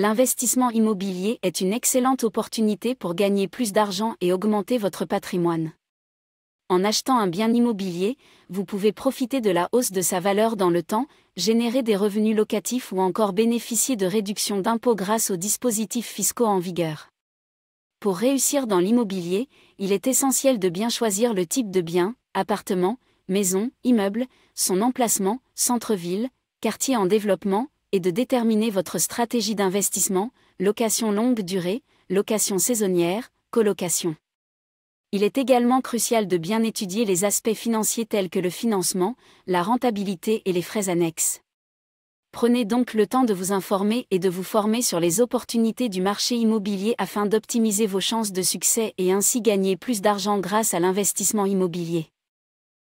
L'investissement immobilier est une excellente opportunité pour gagner plus d'argent et augmenter votre patrimoine. En achetant un bien immobilier, vous pouvez profiter de la hausse de sa valeur dans le temps, générer des revenus locatifs ou encore bénéficier de réductions d'impôts grâce aux dispositifs fiscaux en vigueur. Pour réussir dans l'immobilier, il est essentiel de bien choisir le type de bien, appartement, maison, immeuble, son emplacement, centre-ville, quartier en développement, et de déterminer votre stratégie d'investissement, location longue durée, location saisonnière, colocation. Il est également crucial de bien étudier les aspects financiers tels que le financement, la rentabilité et les frais annexes. Prenez donc le temps de vous informer et de vous former sur les opportunités du marché immobilier afin d'optimiser vos chances de succès et ainsi gagner plus d'argent grâce à l'investissement immobilier.